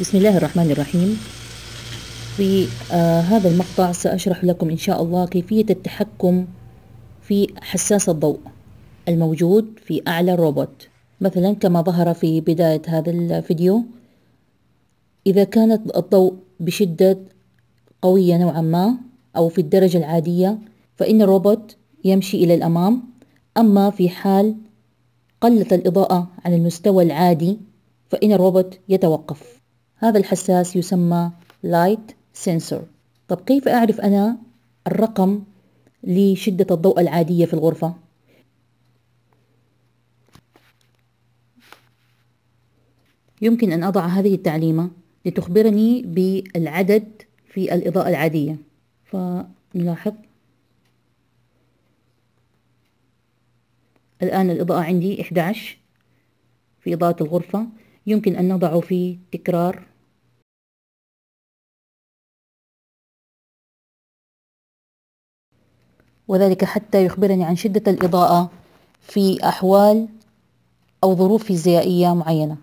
بسم الله الرحمن الرحيم في آه هذا المقطع سأشرح لكم إن شاء الله كيفية التحكم في حساس الضوء الموجود في أعلى الروبوت مثلا كما ظهر في بداية هذا الفيديو إذا كانت الضوء بشدة قوية نوعا ما أو في الدرجة العادية فإن الروبوت يمشي إلى الأمام أما في حال قلت الإضاءة عن المستوى العادي فإن الروبوت يتوقف هذا الحساس يسمى لايت سنسور طب كيف أعرف أنا الرقم لشدة الضوء العادية في الغرفة يمكن أن أضع هذه التعليمة لتخبرني بالعدد في الإضاءة العادية فنلاحظ الآن الإضاءة عندي 11 في إضاءة الغرفة يمكن أن نضع فيه تكرار وذلك حتى يخبرني عن شدة الإضاءة في أحوال أو ظروف فيزيائية معينة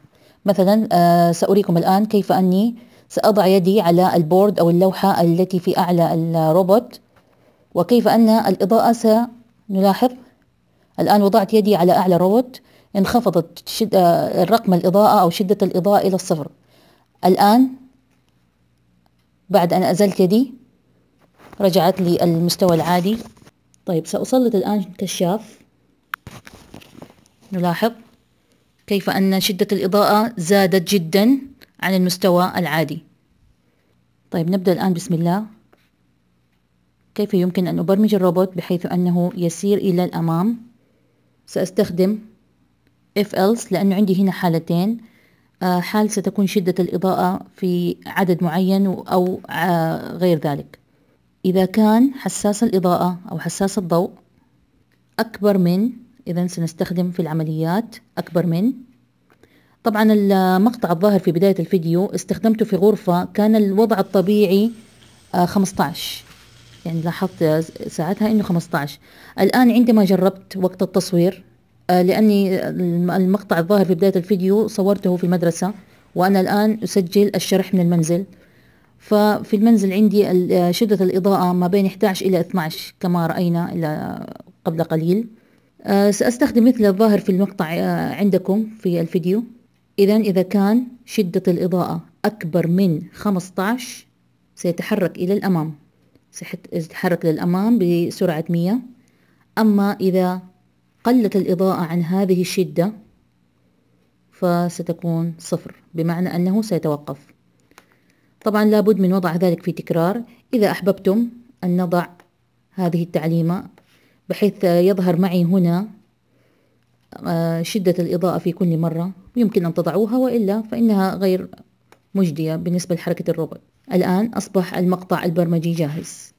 مثلا آه، سأريكم الآن كيف أني سأضع يدي على البورد أو اللوحة التي في أعلى الروبوت وكيف أن الإضاءة سنلاحظ الآن وضعت يدي على أعلى روبوت انخفضت شد آه، الرقم الإضاءة أو شدة الإضاءة إلى الصفر الآن بعد أن أزلت يدي رجعت لي المستوى العادي طيب سأسلط الآن كشاف نلاحظ كيف أن شدة الإضاءة زادت جدا عن المستوى العادي طيب نبدأ الآن بسم الله كيف يمكن أن أبرمج الروبوت بحيث أنه يسير إلى الأمام سأستخدم if else لأنه عندي هنا حالتين آه، حال ستكون شدة الإضاءة في عدد معين أو آه، غير ذلك إذا كان حساس الإضاءة أو حساس الضوء أكبر من إذا سنستخدم في العمليات أكبر من طبعا المقطع الظاهر في بداية الفيديو استخدمته في غرفة كان الوضع الطبيعي 15 آه، يعني لاحظت ساعتها انه 15 الآن عندما جربت وقت التصوير آه، لأني المقطع الظاهر في بداية الفيديو صورته في المدرسة وأنا الآن أسجل الشرح من المنزل ففي المنزل عندي آه، شدة الإضاءة ما بين 11 إلى 12 كما رأينا إلى قبل قليل آه، سأستخدم مثل الظاهر في المقطع عندكم في الفيديو إذا إذا كان شدة الإضاءة أكبر من 15 سيتحرك إلى الأمام سيتحرك للأمام بسرعة 100 أما إذا قلت الإضاءة عن هذه الشدة فستكون صفر بمعنى أنه سيتوقف طبعا لابد من وضع ذلك في تكرار إذا أحببتم أن نضع هذه التعليمة بحيث يظهر معي هنا آه، شدة الإضاءة في كل مرة يمكن أن تضعوها وإلا فإنها غير مجدية بالنسبة لحركة الروبوت الآن أصبح المقطع البرمجي جاهز